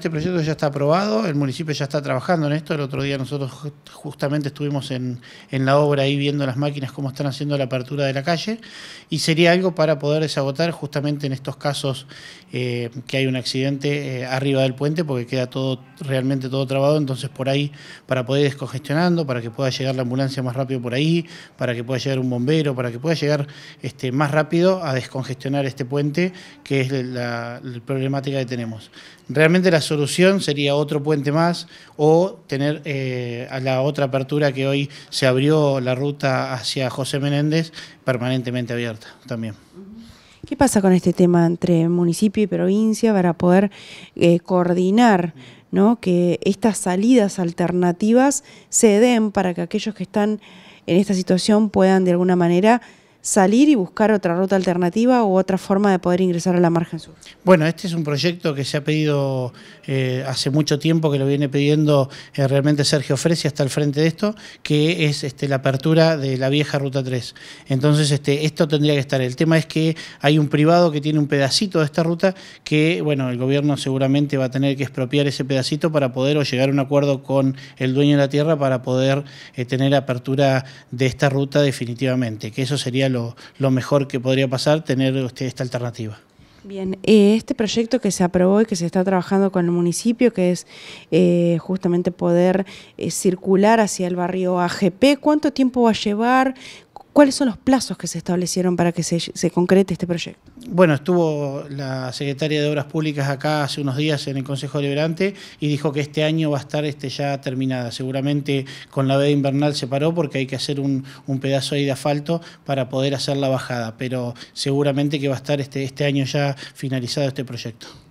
Este proyecto ya está aprobado, el municipio ya está trabajando en esto. El otro día nosotros justamente estuvimos en, la obra ahí viendo las máquinas cómo están haciendo la apertura de la calle y sería algo para poder desagotar justamente en estos casos eh, que hay un accidente eh, arriba del puente porque queda todo realmente todo trabado. Entonces por ahí para poder descongestionando, para que pueda llegar la ambulancia más rápido por ahí, para que pueda llegar un bombero, para que pueda llegar este, más rápido a descongestionar este puente que es la, la problemática que tenemos. Realmente las solución sería otro puente más o tener eh, a la otra apertura que hoy se abrió la ruta hacia José Menéndez permanentemente abierta también. ¿Qué pasa con este tema entre municipio y provincia para poder eh, coordinar ¿no? que estas salidas alternativas se den para que aquellos que están en esta situación puedan de alguna manera salir y buscar otra ruta alternativa u otra forma de poder ingresar a la margen sur. Bueno, este es un proyecto que se ha pedido eh, hace mucho tiempo, que lo viene pidiendo eh, realmente Sergio Fresi hasta el frente de esto, que es este, la apertura de la vieja Ruta 3. Entonces, este, esto tendría que estar. El tema es que hay un privado que tiene un pedacito de esta ruta que, bueno, el gobierno seguramente va a tener que expropiar ese pedacito para poder llegar a un acuerdo con el dueño de la tierra para poder eh, tener apertura de esta ruta definitivamente, que eso sería lo, mejor que podría pasar tener usted esta alternativa. Bien, eh, este proyecto que se aprobó y que se está trabajando con el municipio, que es eh, justamente poder eh, circular hacia el barrio AGP, ¿cuánto tiempo va a llevar? ¿Cuáles son los plazos que se establecieron para que se, concrete este proyecto? Bueno, estuvo la secretaria de Obras Públicas acá hace unos días en el Consejo Deliberante y dijo que este año va a estar este, ya terminada. Seguramente con la veda invernal se paró porque hay que hacer un, pedazo ahí de asfalto para poder hacer la bajada, pero seguramente que va a estar este, este año ya finalizado este proyecto.